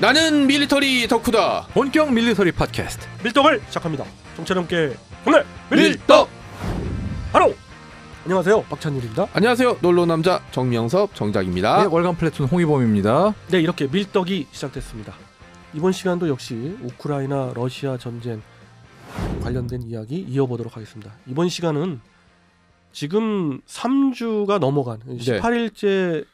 나는 밀리터리 덕후다. 본격 밀리터리 팟캐스트. 밀떡을 시작합니다. 정체넘게 오늘 밀떡. 바로 안녕하세요 박찬일입니다. 안녕하세요 놀러 남자 정명섭 정작입니다. 네, 월간 플래툰 홍희범입니다. 네 이렇게 밀떡이 시작됐습니다. 이번 시간도 역시 우크라이나 러시아 전쟁 관련된 이야기 이어보도록 하겠습니다. 이번 시간은 지금 3주가 넘어간 18일째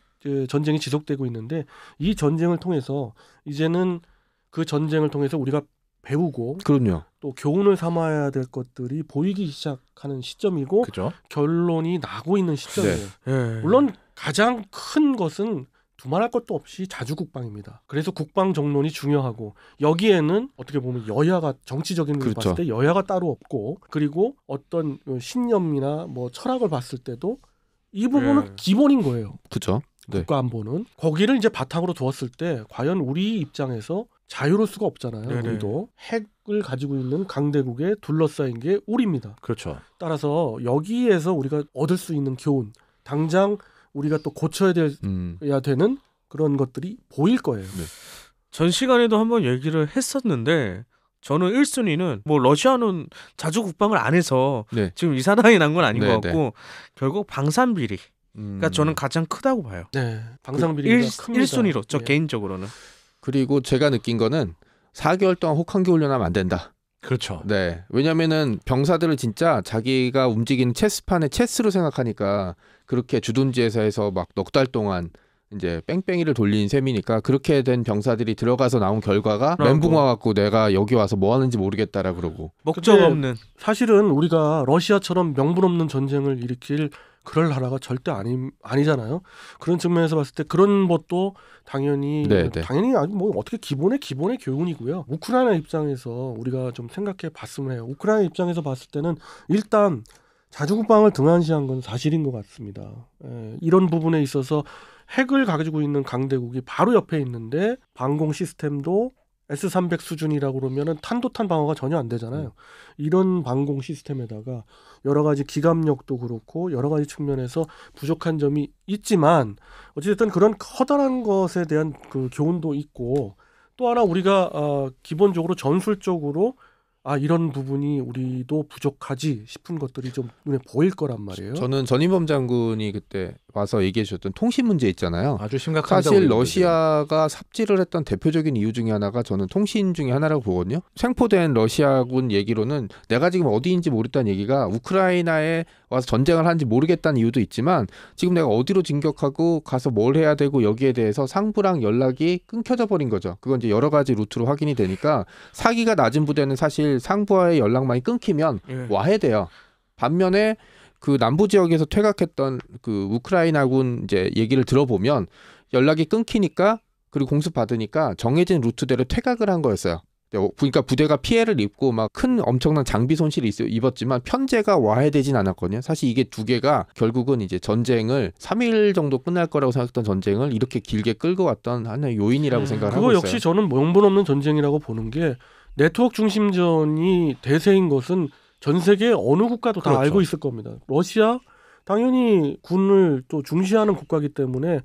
전쟁이 지속되고 있는데 이 전쟁을 통해서 이제는 그 전쟁을 통해서 우리가 배우고 그럼요. 또 교훈을 삼아야 될 것들이 보이기 시작하는 시점이고 그죠? 결론이 나고 있는 시점이에요. 네. 예. 물론 가장 큰 것은 두말할 것도 없이 자주 국방입니다. 그래서 국방 정론이 중요하고 여기에는 어떻게 보면 여야가 정치적인 걸 그렇죠. 봤을 때 여야가 따로 없고 그리고 어떤 신념이나 뭐 철학을 봤을 때도 이 부분은 네. 기본인 거예요. 그렇죠. 네. 국가 안보는 거기를 이제 바탕으로 두었을 때 과연 우리 입장에서 자유로울 수가 없잖아요. 네네. 우리도 핵을 가지고 있는 강대국에 둘러싸인 게 우리입니다. 그렇죠. 따라서 여기에서 우리가 얻을 수 있는 교훈, 당장 우리가 또 고쳐야 될, 음. 되는 그런 것들이 보일 거예요. 네. 전 시간에도 한번 얘기를 했었는데 저는 1순위는 뭐 러시아는 자주 국방을 안 해서 네. 지금 이사당이 난 건 아닌 네, 것 네. 같고 결국 방산 비리 그러니까 음. 저는 가장 크다고 봐요. 네. 방상 비리가 그 1, 순위로저 예. 개인적으로는. 그리고 제가 느낀 거는 4개월 동안 혹한기 훈련하면 안 된다. 그렇죠. 네. 왜냐면은 병사들을 진짜 자기가 움직이는 체스판의 체스로 생각하니까 그렇게 주둔지에서 막넉달 동안 이제 뺑뺑이를 돌린 셈이니까 그렇게 된 병사들이 들어가서 나온 결과가 멘붕 와갖고 내가 여기 와서 뭐 하는지 모르겠다라 그러고 목적 없는 사실은 우리가 러시아처럼 명분 없는 전쟁을 일으킬 그럴 나라가 절대 아니 아니잖아요. 그런 측면에서 봤을 때 그런 것도 당연히 네, 네. 당연히 뭐 어떻게 기본의 기본의 교훈이고요. 우크라이나 입장에서 우리가 좀 생각해 봤으면 해요. 우크라이나 입장에서 봤을 때는 일단 자주국방을 등한시한 건 사실인 것 같습니다. 예, 이런 부분에 있어서 핵을 가지고 있는 강대국이 바로 옆에 있는데 방공 시스템도 S300 수준이라고 그러면은 탄도탄 방어가 전혀 안 되잖아요. 음. 이런 방공 시스템에다가 여러 가지 기감력도 그렇고 여러 가지 측면에서 부족한 점이 있지만 어쨌든 그런 커다란 것에 대한 그 교훈도 있고 또 하나 우리가 어 기본적으로 전술적으로 아 이런 부분이 우리도 부족하지 싶은 것들이 좀 눈에 보일 거란 말이에요. 저는 전임범 장군이 그때 와서 얘기해 주셨던 통신 문제 있잖아요. 아주 심각한 사실 러시아가 삽질을 했던 대표적인 이유 중에 하나가 저는 통신 중에 하나라고 보거든요. 생포된 러시아군 얘기로는 내가 지금 어디인지 모르겠다는 얘기가 우크라이나에 와서 전쟁을 하는지 모르겠다는 이유도 있지만 지금 내가 어디로 진격하고 가서 뭘 해야 되고 여기에 대해서 상부랑 연락이 끊겨져 버린 거죠. 그건 이제 여러 가지 루트로 확인이 되니까 사기가 낮은 부대는 사실 상부와의 연락망이 끊기면 예. 와해돼요. 반면에 그 남부 지역에서 퇴각했던 그 우크라이나군 이제 얘기를 들어보면 연락이 끊기니까 그리고 공습 받으니까 정해진 루트대로 퇴각을 한 거였어요. 어, 그러니까 부대가 피해를 입고 막 큰 엄청난 장비 손실이 있어 입었지만 편제가 와해되진 않았거든요. 사실 이게 두 개가 결국은 이제 전쟁을 3일 정도 끝날 거라고 생각했던 전쟁을 이렇게 길게 끌고 왔던 하나의 요인이라고 음, 생각을 하고 있어요. 그거 역시 저는 명분 없는 전쟁이라고 보는 게 네트워크 중심전이 대세인 것은 전 세계 어느 국가도 다 그렇죠. 알고 있을 겁니다. 러시아 당연히 군을 또 중시하는 국가이기 때문에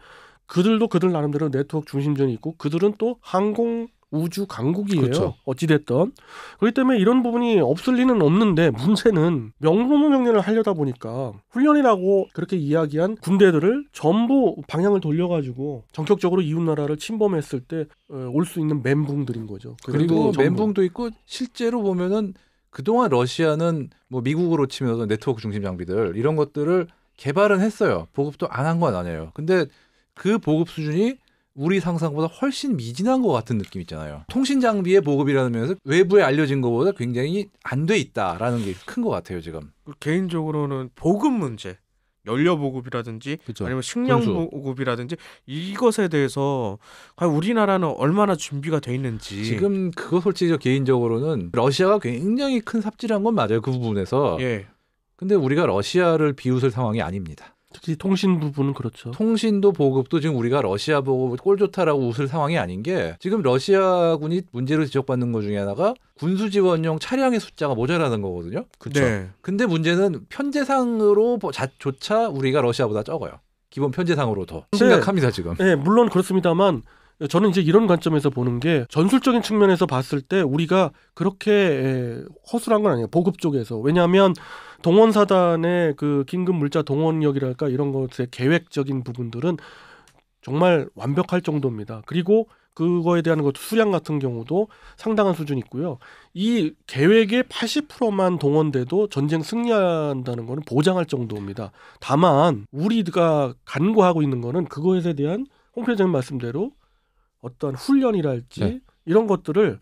그들도 그들 나름대로 네트워크 중심전이 있고 그들은 또 항공 우주 강국이에요. 그렇죠. 어찌됐든. 그렇기 때문에 이런 부분이 없을 리는 없는데 문제는 명품 정리를 하려다 보니까 훈련이라고 그렇게 이야기한 군대들을 전부 방향을 돌려가지고 전격적으로 이웃나라를 침범했을 때 올수 어, 있는 멘붕들인 거죠. 그 그리고 멘붕도 있고 실제로 보면은 그동안 러시아는 뭐 미국으로 치면서 네트워크 중심 장비들 이런 것들을 개발은 했어요. 보급도 안 한 건 아니에요. 근데 그 보급 수준이 우리 상상보다 훨씬 미진한 것 같은 느낌 있잖아요. 통신 장비의 보급이라면서 외부에 알려진 것보다 굉장히 안 돼 있다라는 게 큰 것 같아요 지금. 그 개인적으로는 보급 문제, 연료 보급이라든지 그쵸. 아니면 식량 군수. 보급이라든지 이것에 대해서 과연 우리나라는 얼마나 준비가 돼 있는지 지금 그거 솔직히 저 개인적으로는 러시아가 굉장히 큰 삽질한 건 맞아요 그 부분에서. 예. 근데 우리가 러시아를 비웃을 상황이 아닙니다. 특히 통신 부분은 그렇죠. 통신도 보급도 지금 우리가 러시아 보고 꼴 좋다라고 웃을 상황이 아닌 게 지금 러시아군이 문제로 지적받는 것 중에 하나가 군수 지원용 차량의 숫자가 모자라는 거거든요. 그렇죠. 네. 근데 문제는 편제상으로 조차 우리가 러시아보다 적어요. 기본 편제상으로 더 심각합니다 지금. 네, 물론 그렇습니다만 저는 이제 이런 관점에서 보는 게 전술적인 측면에서 봤을 때 우리가 그렇게 예, 허술한 건 아니에요. 보급 쪽에서 왜냐하면 동원사단의 그 긴급 물자 동원력이랄까 이런 것의 계획적인 부분들은 정말 완벽할 정도입니다. 그리고 그거에 대한 것 수량 같은 경우도 상당한 수준이 있고요. 이 계획의 80%만 동원돼도 전쟁 승리한다는 것은 보장할 정도입니다. 다만 우리가 간과하고 있는 거는 그거에 대한 홍 표장님 말씀대로 어떤 훈련이랄지 네. 이런 것들을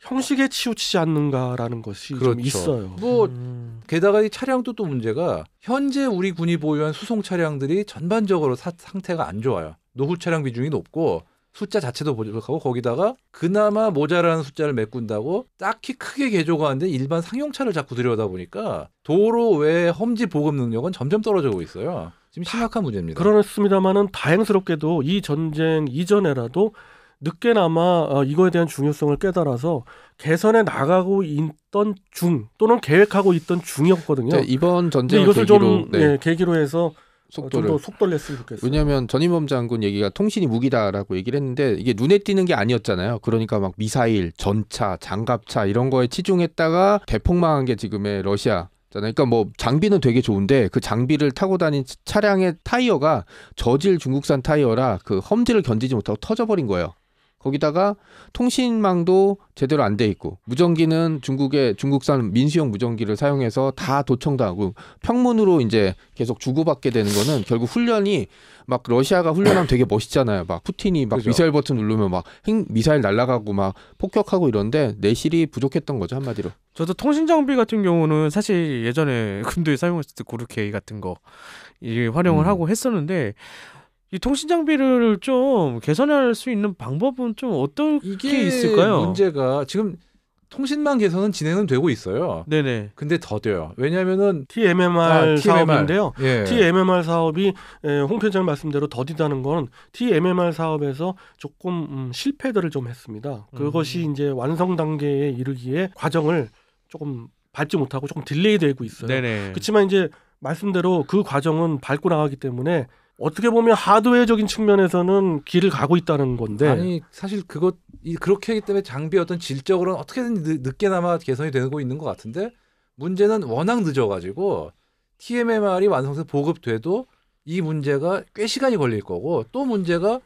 형식에 치우치지 않는가라는 것이 그렇죠. 좀 있어요. 뭐 음. 게다가 이 차량도 또 문제가 현재 우리 군이 보유한 수송 차량들이 전반적으로 사, 상태가 안 좋아요. 노후 차량 비중이 높고 숫자 자체도 부족하고 거기다가 그나마 모자라는 숫자를 메꾼다고 딱히 크게 개조가 안 된 일반 상용차를 자꾸 들여다 보니까 도로 외 험지 보급 능력은 점점 떨어지고 있어요. 지금 심각한 문제입니다. 그렇습니다만은 다행스럽게도 이 전쟁 이전에라도 늦게나마 어, 이거에 대한 중요성을 깨달아서 개선해 나가고 있던 중 또는 계획하고 있던 중이었거든요. 네, 이번 전쟁 이것을 계기로, 좀 네. 예, 계기로 해서 어, 속도를 어, 속돌렸으면 좋겠어요. 왜냐하면 전임범 장군 얘기가 통신이 무기다라고 얘기를 했는데 이게 눈에 띄는 게 아니었잖아요. 그러니까 막 미사일, 전차, 장갑차 이런 거에 치중했다가 대폭망한 게 지금의 러시아 그러니까 뭐 장비는 되게 좋은데 그 장비를 타고 다닌 차량의 타이어가 저질 중국산 타이어라 그 험지를 견디지 못하고 터져버린 거예요. 거기다가 통신망도 제대로 안 돼 있고 무전기는 중국의 중국산 민수용 무전기를 사용해서 다 도청도 하고 평문으로 이제 계속 주고받게 되는 거는 결국 훈련이 막 러시아가 훈련하면 되게 멋있잖아요. 막 푸틴이 막 그죠. 미사일 버튼 누르면 막 핵, 미사일 날아가고 막 폭격하고 이런데 내실이 부족했던 거죠 한마디로. 저도 통신 장비 같은 경우는 사실 예전에 군대에 사용했을 때 고르케이 같은 거 이 활용을 음. 하고 했었는데 이 통신 장비를 좀 개선할 수 있는 방법은 좀 어떻게 있을까요? 문제가 지금 통신망 개선은 진행은 되고 있어요. 네네. 근데 더뎌요. 왜냐하면은 TMMR, 아, 사업인데요. 예. TMMR 사업이 예, 홍편장 말씀대로 더디다는 건 TMMR 사업에서 조금 음, 실패들을 좀 했습니다. 그것이 음. 이제 완성 단계에 이르기에 과정을 조금 밟지 못하고 조금 딜레이되고 있어요. 네네. 그렇지만 이제 말씀대로 그 과정은 밟고 나가기 때문에 어떻게 보면 하드웨어적인 측면에서는 길을 가고 있다는 건데 아니 사실 그것 그렇게 하기 때문에 장비 어떤 질적으로는 어떻게든 늦게나마 개선이 되고 있는 것 같은데 문제는 워낙 늦어가지고 TMMR이 완성돼서 보급돼도 이 문제가 꽤 시간이 걸릴 거고 또 문제가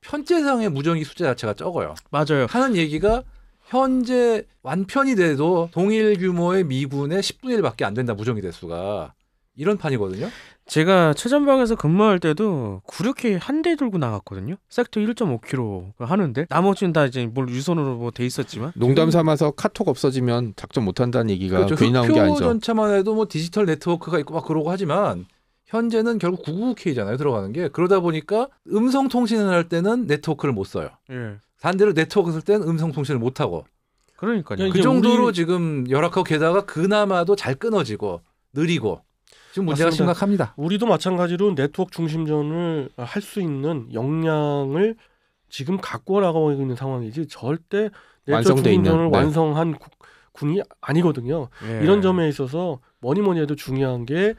편제상의 무전기 숫자 자체가 적어요. 맞아요. 하는 얘기가 현재 완편이 돼도 동일 규모의 미군의 10분의 1밖에 안 된다 무전기 대수가 이런 판이거든요. 제가 최전방에서 근무할 때도 9, 6회 한대 들고 나갔거든요. 섹터 1.5km 하는데 나머지는 다 이제 뭘 유선으로 뭐 돼 있었지만 농담 삼아서 카톡 없어지면 작전 못 한다는 얘기가 그렇죠. 괜히 나온 게 아니죠. 전차만 해도 뭐 디지털 네트워크가 있고 막 그러고 하지만 현재는 결국 999K잖아요. 들어가는 게 그러다 보니까 음성 통신을 할 때는 네트워크를 못 써요. 예. 반대로 네트워크 쓸 때는 음성 통신을 못 하고 그러니까요. 그 그러니까 정도로 우리... 지금 열악하고 게다가 그나마도 잘 끊어지고 느리고 지금 문제가 맞습니다. 심각합니다. 우리도 마찬가지로 네트워크 중심전을 할 수 있는 역량을 지금 갖고 나가고 있는 상황이지 절대 네트워크 중심전을 네. 완성한 구, 군이 아니거든요. 예. 이런 점에 있어서 뭐니 뭐니 해도 중요한 게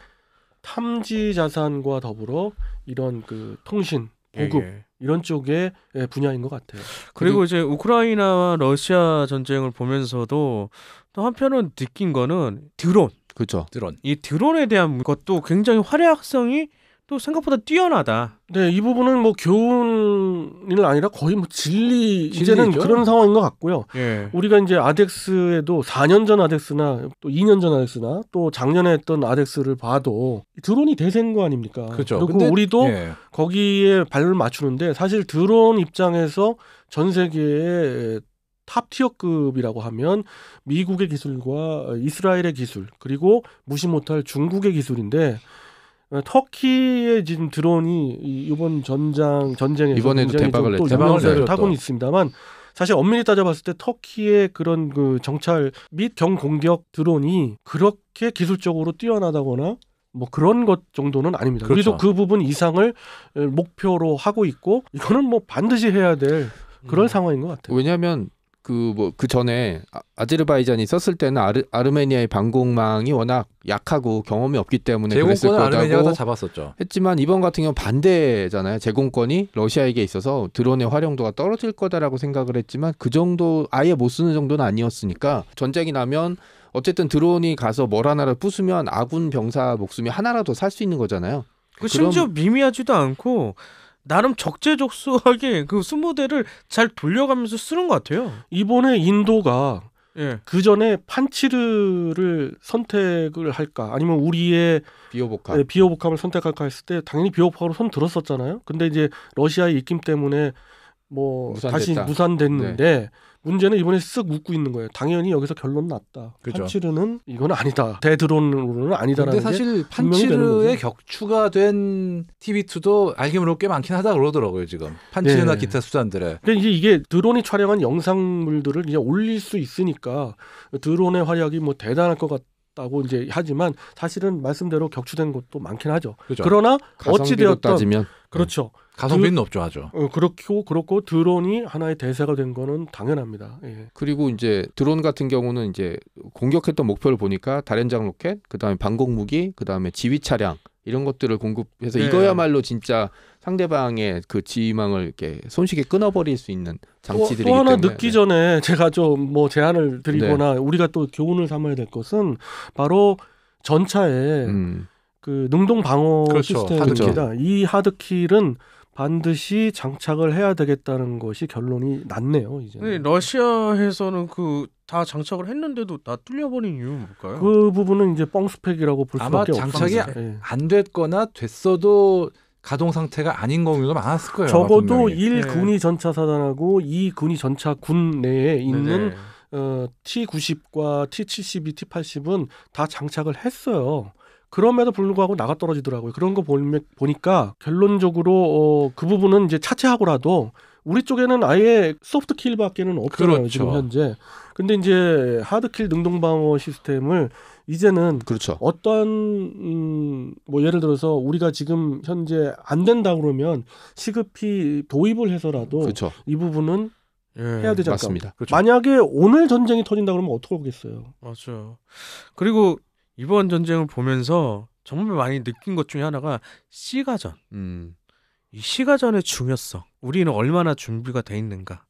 탐지 자산과 더불어 이런 그 통신 예, 보급 예. 이런 쪽의 예, 분야인 것 같아요. 그리고, 그리고 이제 우크라이나와 러시아 전쟁을 보면서도 또 한편은 느낀 거는 드론 그렇죠. 드론. 이 드론에 대한 것도 굉장히 활약성이 또 생각보다 뛰어나다. 네, 이 부분은 뭐교훈일 아니라 거의 뭐 진리 진리죠? 이제는 그런 상황인 것 같고요. 예. 우리가 이제 아덱스에도 4년 전 아덱스나 또 2년 전 아덱스나 또 작년에 했던 아덱스를 봐도 드론이 대세인 거 아닙니까? 그렇죠. 그리고 우리도 예. 거기에 발을 맞추는데 사실 드론 입장에서 전 세계에 탑티어급이라고 하면 미국의 기술과 이스라엘의 기술 그리고 무시 못할 중국의 기술인데 어, 터키의 지금 드론이 이번 전장 전쟁에 이번에도 대박을 또대 타고는 있습니다만 사실 엄밀히 따져봤을 때 터키의 그런 그 정찰 및 경공격 드론이 그렇게 기술적으로 뛰어나다거나 뭐 그런 것 정도는 아닙니다. 그렇죠. 우리도 그 부분 이상을 목표로 하고 있고 이거는 뭐 반드시 해야 될 그런 음. 상황인 것 같아요. 왜냐하면 그뭐그 뭐, 그 전에 아, 아제르바이잔이 썼을 때는 아르, 아르메니아의 방공망이 워낙 약하고 경험이 없기 때문에 그랬을 거다고 아르메니아가 잡았었죠. 했지만 이번 같은 경우 반대잖아요. 제공권이 러시아에게 있어서 드론의 활용도가 떨어질 거다라고 생각을 했지만 그 정도 아예 못 쓰는 정도는 아니었으니까 전쟁이 나면 어쨌든 드론이 가서 뭘 하나를 부수면 아군 병사 목숨이 하나라도 살 수 있는 거잖아요. 그 심지어 미미하지도 않고 나름 적재적소하게 그 순무대를 잘 돌려가면서 쓰는 것 같아요. 이번에 인도가 예. 그 전에 판치르를 선택을 할까 아니면 우리의 비오복합 네, 비오복합을 선택할까 했을 때 당연히 비오복합으로 손 들었었잖아요. 근데 이제 러시아의 입김 때문에 뭐 무산됐다. 다시 무산됐는데 네. 문제는 이번에 쓱 웃고 있는 거예요. 당연히 여기서 결론 났다. 그죠. 판치르는 이건 아니다. 데드론으로는 아니다라는 근데 사실 판치르의 격추가 된 TV2도 알기로르게 많긴 하다 그러더라고요, 지금. 판치르나 네. 기타 수단들의. 근데 이제 이게 드론이 촬영한 영상물들을 이제 올릴 수 있으니까 드론의 활약이 뭐 대단할 것 같다. 다고 이제 하지만 사실은 말씀대로 격추된 것도 많긴 하죠. 네. 그렇죠. 그러나 어찌 되었던 그렇죠. 네. 가성비는 그, 업죠하죠 어, 그렇고 그렇고 드론이 하나의 대세가 된 거는 당연합니다. 예. 그리고 이제 드론 같은 경우는 이제 공격했던 목표를 보니까 다련장 로켓, 그다음에 방공 무기, 그다음에 지휘 차량 이런 것들을 공급해서 네. 이거야말로 진짜 상대방의 그지망을 이렇게 손쉽게 끊어버릴 수 있는 장치들이기 또, 또 하나 때문에. 늦기 전에 제가 좀 뭐 제안을 드리거나 네. 우리가 또 교훈을 삼아야 될 것은 바로 전차에 음. 그 능동 방어 그렇죠. 시스템입니다. 하드킬. 이 하드킬은 반드시 장착을 해야 되겠다는 것이 결론이 났네요. 이제. 네, 러시아에서는 그 다 장착을 했는데도 다 뚫려버린 이유 뭘까요? 그 부분은 이제 뻥스펙이라고 볼 수밖에 없어요. 아마 장착이 없었는데. 안 예. 됐거나 됐어도 가동 상태가 아닌 경우가 많았을 거예요. 적어도 일 네. 군이 전차 사단하고 이 군이 전차 군 내에 있는 네. 어, T90과 T72, T80은 다 장착을 했어요. 그럼에도 불구하고 나가 떨어지더라고요. 그런 거 보면, 보니까 결론적으로 어, 그 부분은 이제 차체하고라도 우리 쪽에는 아예 소프트 킬밖에는 없잖아요 그렇죠. 지금 현재. 근데 이제 하드 킬 능동 방어 시스템을 이제는 그렇죠. 어떤 음, 뭐 예를 들어서 우리가 지금 현재 안 된다 그러면 시급히 도입을 해서라도 그렇죠. 이 부분은 예, 해야 되지 않습니다 그렇죠. 만약에 오늘 전쟁이 터진다 그러면 어떻게 보겠어요? 맞아요. 그리고 이번 전쟁을 보면서 정말 많이 느낀 것 중에 하나가 시가전. 음. 이 시가전의 중요성. 우리는 얼마나 준비가 돼 있는가.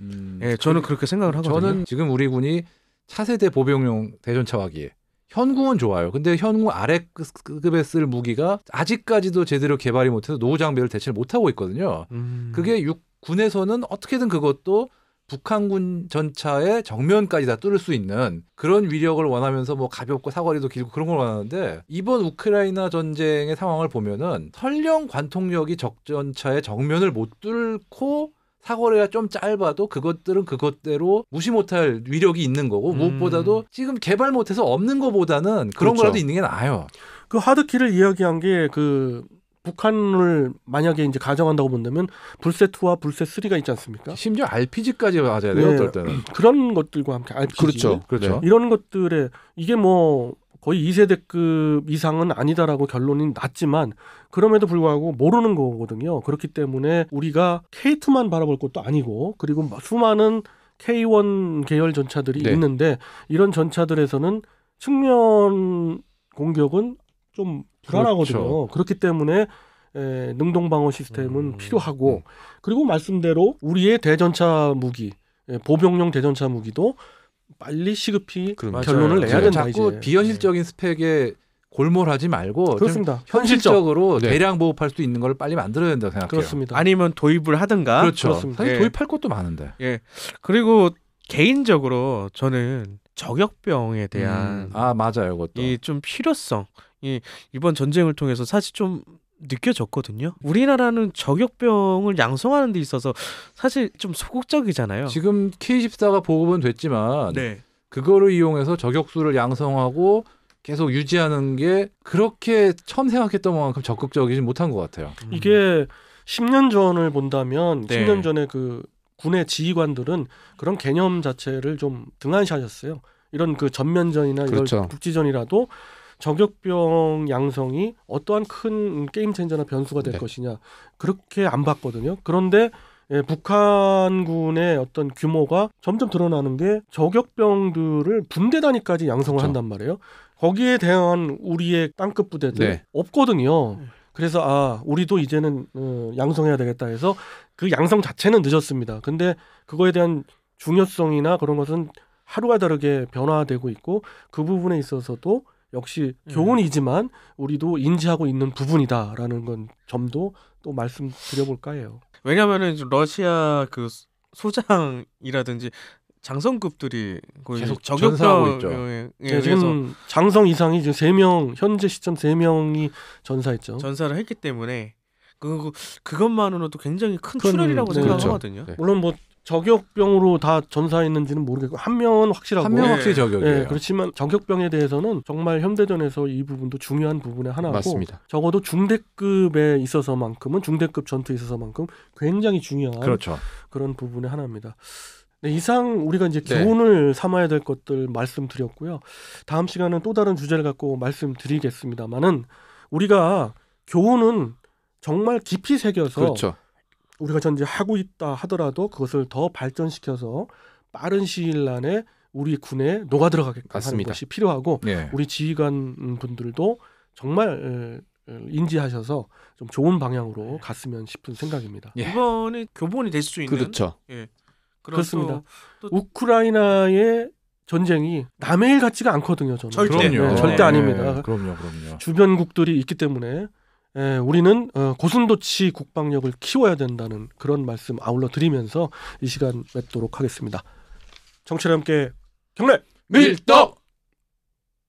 음, 예, 저는 그렇게 생각을 하거든요. 저는 지금 우리 군이 차세대 보병용 대전차화기에 현궁은 좋아요. 근데 현궁 아래 그, 급에 쓸 무기가 아직까지도 제대로 개발이 못해서 노후 장비를 대체를 못하고 있거든요. 음. 그게 육, 군에서는 어떻게든 그것도 북한군 전차의 정면까지 다 뚫을 수 있는 그런 위력을 원하면서 뭐 가볍고 사거리도 길고 그런 걸 원하는데 이번 우크라이나 전쟁의 상황을 보면은 설령 관통력이 적전차의 정면을 못 뚫고 사거리가 좀 짧아도 그것들은 그것대로 무시 못할 위력이 있는 거고 음. 무엇보다도 지금 개발 못해서 없는 것보다는 그런 그렇죠. 거라도 있는 게 나아요. 그 하드키를 이야기한 게그 북한을 만약에 이제 가정한다고 본다면 불세 2와 불세 3가 있지 않습니까? 심지어 RPG까지 맞아야 돼요. 네. 어떨 때는 그런 것들과 함께 RPG 그렇죠, 그렇죠. 네. 이런 것들에 이게 뭐 거의 2세대급 이상은 아니다라고 결론이 났지만 그럼에도 불구하고 모르는 거거든요. 그렇기 때문에 우리가 K2만 바라볼 것도 아니고 그리고 뭐 수많은 K1 계열 전차들이 네. 있는데 이런 전차들에서는 측면 공격은 좀 불안하거든요. 그렇죠. 그렇기 때문에 에, 능동 방어 시스템은 음. 필요하고 음. 그리고 말씀대로 우리의 대전차 무기 에, 보병용 대전차 무기도 빨리 시급히 그럼, 그렇죠. 결론을 맞아요. 내야 된다 자꾸 이제. 비현실적인 네. 스펙에 골몰하지 말고 그렇습니다. 현실적으로 네. 대량 보급할 수 있는 걸 빨리 만들어야 된다고 생각해요. 그렇습니다. 아니면 도입을 하든가. 그렇죠. 그렇습니다. 사실 예. 도입할 것도 많은데. 예. 그리고 개인적으로 저는 저격병에 대한 음. 아 맞아요, 그것도 이 좀 필요성 예, 이번 전쟁을 통해서 사실 좀 느껴졌거든요. 우리나라는 저격병을 양성하는 데 있어서 사실 좀 소극적이잖아요. 지금 K14가 보급은 됐지만 네. 그거를 이용해서 저격수를 양성하고 계속 유지하는 게 그렇게 처음 생각했던 만큼 적극적이지 못한 것 같아요. 음. 이게 10년 전을 본다면 네. 10년 전에 그 군의 지휘관들은 그런 개념 자체를 좀 등한시하셨어요. 이런 그 전면전이나 그렇죠. 이런 북지전이라도 정격병 양성이 어떠한 큰 게임 체인저나 변수가 될 네. 것이냐 그렇게 안 봤거든요. 그런데 예, 북한군의 어떤 규모가 점점 드러나는 게 저격병들을 분대단위까지 양성을 그렇죠. 한단 말이에요. 거기에 대한 우리의 땅끝 부대들 네. 없거든요. 네. 그래서 아 우리도 이제는 어, 양성해야 되겠다 해서 그 양성 자체는 늦었습니다. 근데 그거에 대한 중요성이나 그런 것은 하루가 다르게 변화되고 있고 그 부분에 있어서도 역시 음. 교훈이지만 우리도 인지하고 있는 부분이다라는 건 점도 또 말씀드려볼까 해요. 왜냐면은 러시아 그 소장이라든지 장성급들이 계속 전사하고 있죠. 예, 예, 네, 지금 장성 이상이 지금 세 명 현재 시점 세 명이 전사했죠. 전사를 했기 때문에 그 그것만으로도 굉장히 큰, 큰 출혈이라고 생각하거든요. 그렇죠. 네. 물론 뭐 저격병으로 다 전사했는지는 모르겠고 한 명은 확실하고 한 명은 네. 확실히 저격이에요. 예, 그렇지만 저격병에 대해서는 정말 현대전에서 이 부분도 중요한 부분의 하나고 맞습니다. 적어도 중대급에 있어서만큼은 중대급 전투에 있어서만큼 굉장히 중요한 그렇죠. 그런 부분의 하나입니다. 네, 이상 우리가 이제 기본을 네. 삼아야 될 것들 말씀드렸고요. 다음 시간은 또 다른 주제를 갖고 말씀드리겠습니다만은 우리가 교훈은 정말 깊이 새겨서 그렇죠. 우리가 현재 하고 있다 하더라도 그것을 더 발전시켜서 빠른 시일 안에 우리 군에 녹아 들어가게끔 하는 것이 필요하고 예. 우리 지휘관 분들도 정말 인지하셔서 좀 좋은 방향으로 네. 갔으면 싶은 생각입니다. 예. 이번에 교본이 될 수 있는 그렇죠. 예. 그렇습니다. 또, 우크라이나의 전쟁이 남의 일 같지가 않거든요. 저는 절대, 네, 절대 네. 아닙니다. 네. 그럼요, 그럼요. 주변국들이 있기 때문에 예, 우리는 어, 고슴도치 국방력을 키워야 된다는 그런 말씀 아울러 드리면서 이 시간 맺도록 하겠습니다. 정치와 함께 경례 밀떡